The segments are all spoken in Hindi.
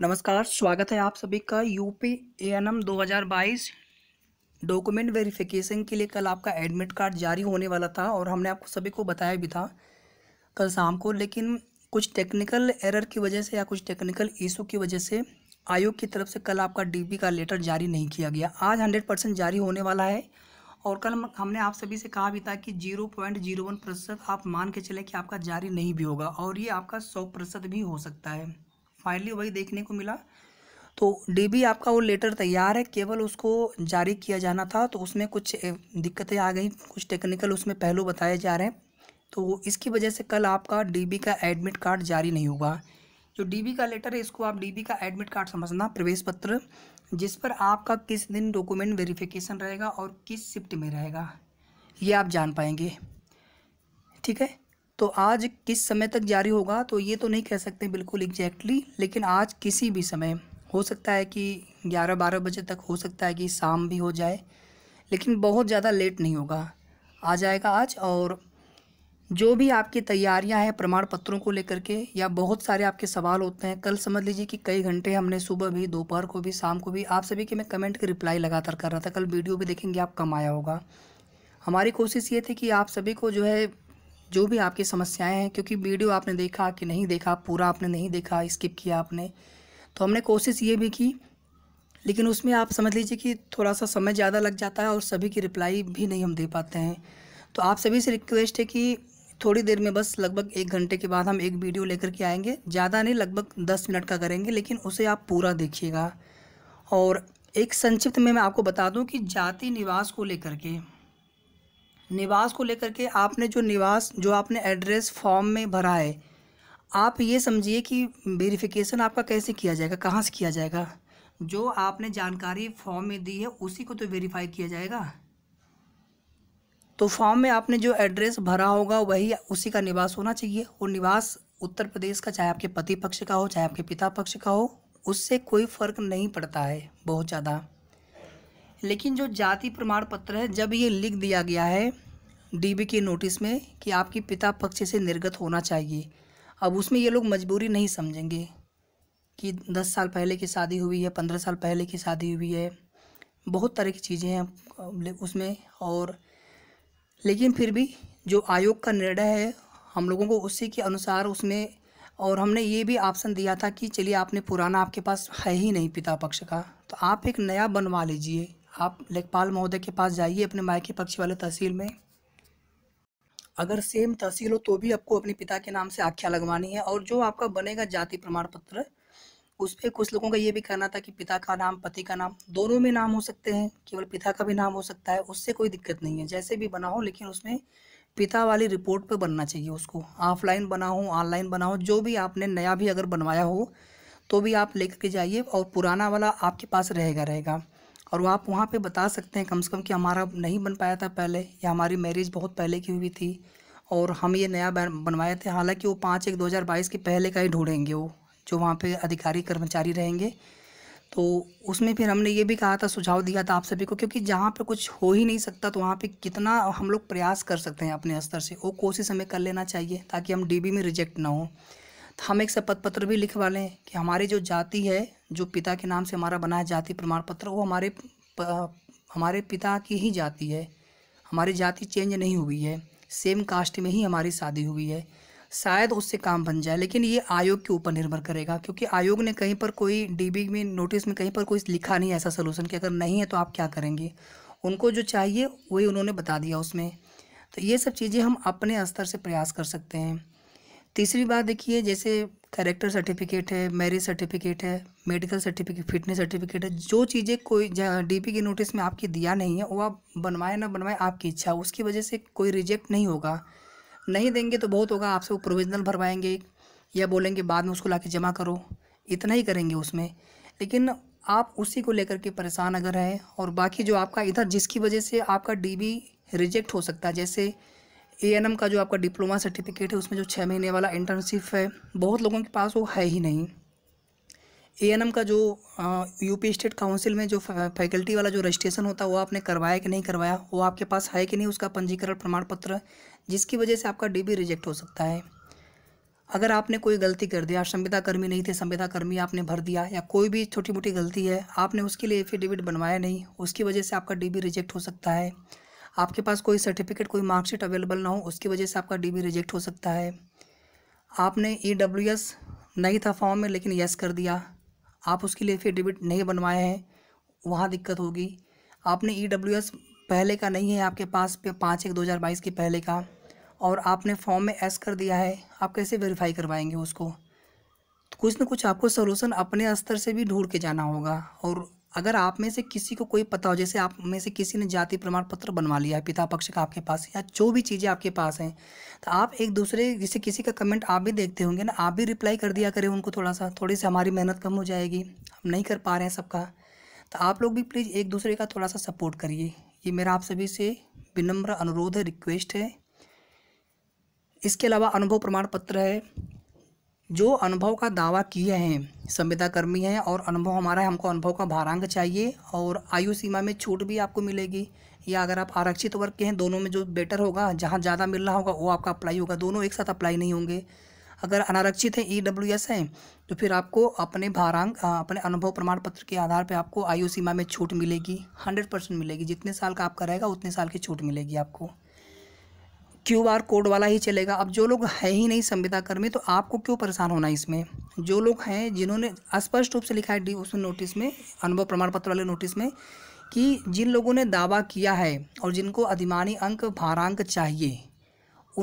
नमस्कार स्वागत है आप सभी का यूपी एएनएम 2022 डॉक्यूमेंट वेरिफिकेशन के लिए कल आपका एडमिट कार्ड जारी होने वाला था और हमने आपको सभी को बताया भी था कल शाम को लेकिन कुछ टेक्निकल एरर की वजह से या कुछ टेक्निकल इशू की वजह से आयोग की तरफ से कल आपका डीबी का लेटर जारी नहीं किया गया आज हंड्रेड परसेंट जारी होने वाला है और कल हमने आप सभी से कहा भी था कि जीरो पॉइंट जीरो वन प्रतिशत आप मान के चले कि आपका जारी नहीं भी होगा और ये आपका सौ प्रतिशत भी हो सकता है फाइनली वही देखने को मिला तो डीबी आपका वो लेटर तैयार है केवल उसको जारी किया जाना था तो उसमें कुछ दिक्कतें आ गई कुछ टेक्निकल उसमें पहलू बताए जा रहे हैं तो इसकी वजह से कल आपका डीबी का एडमिट कार्ड जारी नहीं होगा जो डीबी का लेटर है इसको आप डीबी का एडमिट कार्ड समझना प्रवेश पत्र जिस पर आपका किस दिन डॉक्यूमेंट वेरिफिकेशन रहेगा और किस शिफ्ट में रहेगा ये आप जान पाएंगे ठीक है तो आज किस समय तक जारी होगा तो ये तो नहीं कह सकते बिल्कुल एग्जैक्टली लेकिन आज किसी भी समय हो सकता है कि ग्यारह बारह बजे तक हो सकता है कि शाम भी हो जाए लेकिन बहुत ज़्यादा लेट नहीं होगा आ जाएगा आज और जो भी आपकी तैयारियां हैं प्रमाण पत्रों को लेकर के या बहुत सारे आपके सवाल होते हैं कल समझ लीजिए कि कई घंटे हमने सुबह भी दोपहर को भी शाम को भी आप सभी के मैं कमेंट के रिप्लाई लगातार कर रहा था कल वीडियो भी देखेंगे आप कम आया होगा हमारी कोशिश ये थी कि आप सभी को जो है जो भी आपकी समस्याएं हैं क्योंकि वीडियो आपने देखा कि नहीं देखा पूरा आपने नहीं देखा स्किप किया आपने तो हमने कोशिश ये भी की लेकिन उसमें आप समझ लीजिए कि थोड़ा सा समय ज़्यादा लग जाता है और सभी की रिप्लाई भी नहीं हम दे पाते हैं तो आप सभी से रिक्वेस्ट है कि थोड़ी देर में बस लगभग एक घंटे के बाद हम एक वीडियो लेकर के आएंगे ज़्यादा नहीं लगभग दस मिनट का करेंगे लेकिन उसे आप पूरा देखिएगा और एक संक्षिप्त में मैं आपको बता दूं कि जाति निवास को लेकर के निवास को लेकर के आपने जो निवास जो आपने एड्रेस फॉर्म में भरा है आप ये समझिए कि वेरिफिकेशन आपका कैसे किया जाएगा कहाँ से किया जाएगा जो आपने जानकारी फॉर्म में दी है उसी को तो वेरीफाई किया जाएगा तो फॉर्म में आपने जो एड्रेस भरा होगा वही उसी का निवास होना चाहिए और निवास उत्तर प्रदेश का चाहे आपके पति पक्ष का हो चाहे आपके पिता पक्ष का हो उससे कोई फ़र्क नहीं पड़ता है बहुत ज़्यादा लेकिन जो जाति प्रमाण पत्र है जब ये लिख दिया गया है डीबी के नोटिस में कि आपकी पिता पक्ष से निर्गत होना चाहिए अब उसमें ये लोग मजबूरी नहीं समझेंगे कि दस साल पहले की शादी हुई है पंद्रह साल पहले की शादी हुई है बहुत तरह की चीज़ें हैं उसमें और लेकिन फिर भी जो आयोग का निर्णय है हम लोगों को उसी के अनुसार उसमें और हमने ये भी ऑप्शन दिया था कि चलिए आपने पुराना आपके पास है ही नहीं पिता पक्ष का तो आप एक नया बनवा लीजिए आप लेखपाल महोदय के पास जाइए अपने मायके पक्ष वाले तहसील में अगर सेम तहसील हो तो भी आपको अपने पिता के नाम से आख्या लगवानी है और जो आपका बनेगा जाति प्रमाण पत्र उस पर कुछ लोगों का ये भी कहना था कि पिता का नाम पति का नाम दोनों में नाम हो सकते हैं केवल पिता का भी नाम हो सकता है उससे कोई दिक्कत नहीं है जैसे भी बना हो लेकिन उसमें पिता वाली रिपोर्ट पर बनना चाहिए उसको ऑफलाइन बना हो ऑनलाइन बना हो जो भी आपने नया भी अगर बनवाया हो तो भी आप लेकर के जाइए और पुराना वाला आपके पास रहेगा रहेगा और आप वहाँ पे बता सकते हैं कम से कम कि हमारा नहीं बन पाया था पहले या हमारी मैरिज बहुत पहले की हुई थी और हम ये नया बनवाए थे हालांकि वो पाँच एक दो हज़ार बाईस के पहले का ही ढूंढेंगे वो जो वहाँ पे अधिकारी कर्मचारी रहेंगे तो उसमें फिर हमने ये भी कहा था सुझाव दिया था आप सभी को क्योंकि जहाँ पे कुछ हो ही नहीं सकता तो वहाँ पे कितना हम लोग प्रयास कर सकते हैं अपने स्तर से वो कोशिश हमें कर लेना चाहिए ताकि हम डीबी में रिजेक्ट ना हों तो हम एक शपथ पत्र भी लिखवा लें कि हमारी जो जाति है जो पिता के नाम से हमारा बना है जाति प्रमाण पत्र वो हमारे प, हमारे पिता की ही जाति है हमारी जाति चेंज नहीं हुई है सेम कास्ट में ही हमारी शादी हुई है शायद उससे काम बन जाए लेकिन ये आयोग के ऊपर निर्भर करेगा क्योंकि आयोग ने कहीं पर कोई डीबी में नोटिस में कहीं पर कोई लिखा नहीं ऐसा सोलूशन कि अगर नहीं है तो आप क्या करेंगे उनको जो चाहिए वही उन्होंने बता दिया उसमें तो ये सब चीज़ें हम अपने स्तर से प्रयास कर सकते हैं तीसरी बात देखिए जैसे कैरेक्टर सर्टिफिकेट है मैरिज सर्टिफिकेट है मेडिकल सर्टिफिकेट फिटनेस सर्टिफिकेट है जो चीज़ें कोई डीपी के नोटिस में आपकी दिया नहीं है वो आप बनवाए ना बनवाए आपकी इच्छा उसकी वजह से कोई रिजेक्ट नहीं होगा नहीं देंगे तो बहुत होगा आपसे वो प्रोविजनल भरवाएंगे या बोलेंगे बाद में उसको ला जमा करो इतना ही करेंगे उसमें लेकिन आप उसी को लेकर के परेशान अगर हैं और बाकी जो आपका इधर जिसकी वजह से आपका डी रिजेक्ट हो सकता है जैसे ए का जो आपका डिप्लोमा सर्टिफिकेट है उसमें जो छः महीने वाला इंटर्नशिप है बहुत लोगों के पास वो है ही नहीं ए का जो यूपी स्टेट काउंसिल में जो फैकल्टी वाला जो रजिस्ट्रेशन होता है वो आपने करवाया कि नहीं करवाया वो आपके पास है कि नहीं उसका पंजीकरण प्रमाण पत्र जिसकी वजह से आपका बी रिजेक्ट हो सकता है अगर आपने कोई गलती कर दिया आप संविदा कर्मी नहीं थे संविदा कर्मी आपने भर दिया या कोई भी छोटी मोटी गलती है आपने उसके लिए एफिडेविट बनवाया नहीं उसकी वजह से आपका डीबी रिजेक्ट हो सकता है आपके पास कोई सर्टिफिकेट कोई मार्कशीट अवेलेबल ना हो उसकी वजह से आपका डीबी रिजेक्ट हो सकता है आपने ई डब्ल्यू एस नहीं था फॉर्म में लेकिन यस कर दिया आप उसके लिए फिर डेबिट नहीं बनवाए हैं वहाँ दिक्कत होगी आपने ई डब्ल्यू एस पहले का नहीं है आपके पास पे पाँच एक दो हज़ार बाईस के पहले का और आपने फॉर्म में एस कर दिया है आप कैसे वेरीफाई करवाएंगे उसको तो कुछ ना कुछ आपको सोलूसन अपने स्तर से भी ढूंढ के जाना होगा और अगर आप में से किसी को कोई पता हो जैसे आप में से किसी ने जाति प्रमाण पत्र बनवा लिया है पिता पक्ष का आपके पास या जो भी चीज़ें आपके पास हैं तो आप एक दूसरे जैसे किसी का कमेंट आप भी देखते होंगे ना आप भी रिप्लाई कर दिया करें उनको थोड़ा सा थोड़ी सी हमारी मेहनत कम हो जाएगी हम नहीं कर पा रहे हैं सबका तो आप लोग भी प्लीज़ एक दूसरे का थोड़ा सा सपोर्ट करिए ये मेरा आप सभी से विनम्र अनुरोध है रिक्वेस्ट है इसके अलावा अनुभव प्रमाण पत्र है जो अनुभव का दावा किए हैं संविदाकर्मी हैं और अनुभव हमारा है हमको अनुभव का भारांग चाहिए और आयु सीमा में छूट भी आपको मिलेगी या अगर आप आरक्षित वर्ग के हैं दोनों में जो बेटर होगा जहाँ ज़्यादा मिल रहा होगा वो आपका अप्लाई होगा दोनों एक साथ अप्लाई नहीं होंगे अगर अनारक्षित हैं ई डब्ल्यू एस हैं तो फिर आपको अपने भारांग अपने अनुभव प्रमाण पत्र के आधार पर आपको आयु सीमा में छूट मिलेगी हंड्रेड परसेंट मिलेगी जितने साल का आपका रहेगा उतने साल की छूट मिलेगी आपको क्यू आर कोड वाला ही चलेगा अब जो लोग है ही नहीं संविदा कर्मी तो आपको क्यों परेशान होना इसमें जो लोग हैं जिन्होंने स्पष्ट रूप से लिखा है डी उस नोटिस में अनुभव प्रमाण पत्र वाले नोटिस में कि जिन लोगों ने दावा किया है और जिनको अधिमानी अंक भारांक चाहिए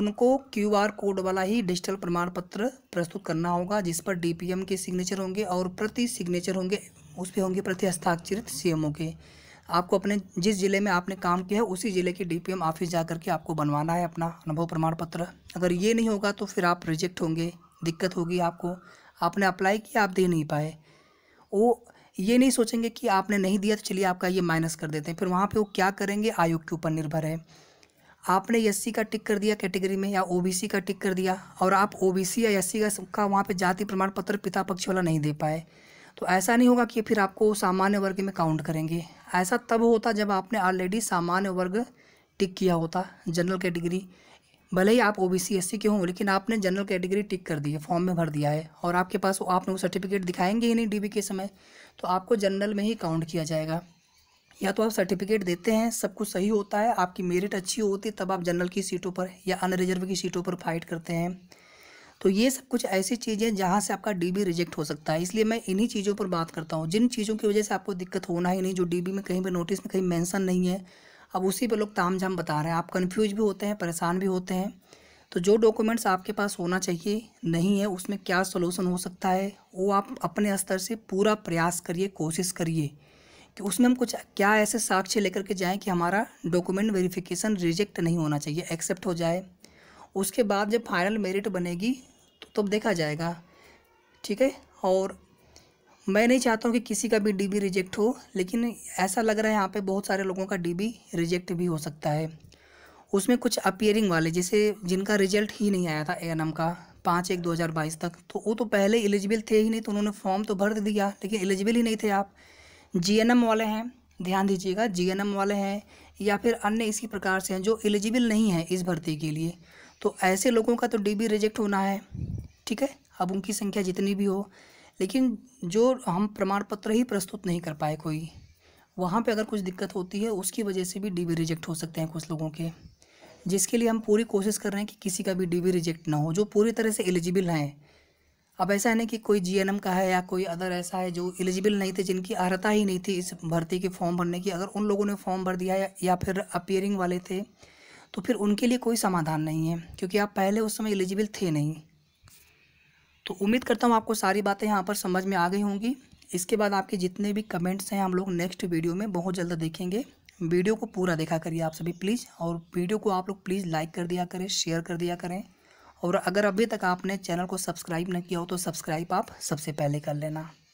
उनको आर कोड वाला ही डिजिटल प्रमाण पत्र प्रस्तुत करना होगा जिस पर एम के सिग्नेचर होंगे और प्रति सिग्नेचर होंगे उस पर होंगे प्रति हस्ताक्षरित ओ के आपको अपने जिस ज़िले में आपने काम किया है उसी ज़िले के डीपीएम ऑफिस जा करके आपको बनवाना है अपना अनुभव प्रमाण पत्र अगर ये नहीं होगा तो फिर आप रिजेक्ट होंगे दिक्कत होगी आपको आपने अप्लाई किया आप दे नहीं पाए वो ये नहीं सोचेंगे कि आपने नहीं दिया तो चलिए आपका ये माइनस कर देते हैं फिर वहाँ पर वो क्या करेंगे आयोग के ऊपर निर्भर है आपने एस का टिक कर दिया कैटेगरी में या ओ का टिक कर दिया और आप ओ या एस का वहाँ पर जाति प्रमाण पत्र पिता पक्ष वाला नहीं दे पाए तो ऐसा नहीं होगा कि फिर आपको सामान्य वर्ग में काउंट करेंगे ऐसा तब होता जब आपने ऑलरेडी सामान्य वर्ग टिक किया होता जनरल कैटेगरी भले ही आप O B C S C के हों लेकिन आपने जनरल कैटेगरी टिक कर दी है फॉर्म में भर दिया है और आपके पास आप वो सर्टिफिकेट दिखाएंगे ही नहीं डी के समय तो आपको जनरल में ही काउंट किया जाएगा या तो आप सर्टिफिकेट देते हैं सब कुछ सही होता है आपकी मेरिट अच्छी होती है तब आप जनरल की सीटों पर या अनरिजर्व की सीटों पर फाइट करते हैं तो ये सब कुछ ऐसी चीज़ें जहाँ से आपका डी रिजेक्ट हो सकता है इसलिए मैं इन्हीं चीज़ों पर बात करता हूँ जिन चीज़ों की वजह से आपको दिक्कत होना ही नहीं जो डी में कहीं पर नोटिस में कहीं मैंसन नहीं है अब उसी पर लोग ताम झाम बता रहे हैं आप कन्फ्यूज भी होते हैं परेशान भी होते हैं तो जो डॉक्यूमेंट्स आपके पास होना चाहिए नहीं है उसमें क्या सोल्यूसन हो सकता है वो आप अपने स्तर से पूरा प्रयास करिए कोशिश करिए कि उसमें हम कुछ क्या ऐसे साक्ष्य लेकर के जाएं कि हमारा डॉक्यूमेंट वेरिफिकेशन रिजेक्ट नहीं होना चाहिए एक्सेप्ट हो जाए उसके बाद जब फाइनल मेरिट बनेगी तो तब देखा जाएगा ठीक है और मैं नहीं चाहता हूँ कि किसी का भी डीबी रिजेक्ट हो लेकिन ऐसा लग रहा है यहाँ पे बहुत सारे लोगों का डीबी रिजेक्ट भी हो सकता है उसमें कुछ अपियरिंग वाले जैसे जिनका रिजल्ट ही नहीं आया था एएनएम का पाँच एक दो हज़ार बाईस तक तो वो तो पहले एलिजिबल थे ही नहीं तो उन्होंने फॉर्म तो भर दिया लेकिन एलिजिबल ही नहीं थे आप जी वाले हैं ध्यान दीजिएगा जी वाले हैं या फिर अन्य इसी प्रकार से हैं जो एलिजिबल नहीं हैं इस भर्ती के लिए तो ऐसे लोगों का तो डी रिजेक्ट होना है ठीक है अब उनकी संख्या जितनी भी हो लेकिन जो हम प्रमाण पत्र ही प्रस्तुत नहीं कर पाए कोई वहाँ पे अगर कुछ दिक्कत होती है उसकी वजह से भी डीबी रिजेक्ट हो सकते हैं कुछ लोगों के जिसके लिए हम पूरी कोशिश कर रहे हैं कि किसी का भी डीबी रिजेक्ट ना हो जो पूरी तरह से एलिजिबल हैं अब ऐसा है ना कि कोई जी का है या कोई अदर ऐसा है जो एलिजिबल नहीं थे जिनकी अर्ता ही नहीं थी इस भर्ती के फॉर्म भरने की अगर उन लोगों ने फॉर्म भर दिया या, या फिर अपियरिंग वाले थे तो फिर उनके लिए कोई समाधान नहीं है क्योंकि आप पहले उस समय एलिजिबल थे नहीं तो उम्मीद करता हूँ आपको सारी बातें यहाँ पर समझ में आ गई होंगी इसके बाद आपके जितने भी कमेंट्स हैं हम लोग नेक्स्ट वीडियो में बहुत जल्द देखेंगे वीडियो को पूरा देखा करिए आप सभी प्लीज़ और वीडियो को आप लोग प्लीज़ लाइक कर दिया करें शेयर कर दिया करें और अगर अभी तक आपने चैनल को सब्सक्राइब न किया हो तो सब्सक्राइब आप सबसे पहले कर लेना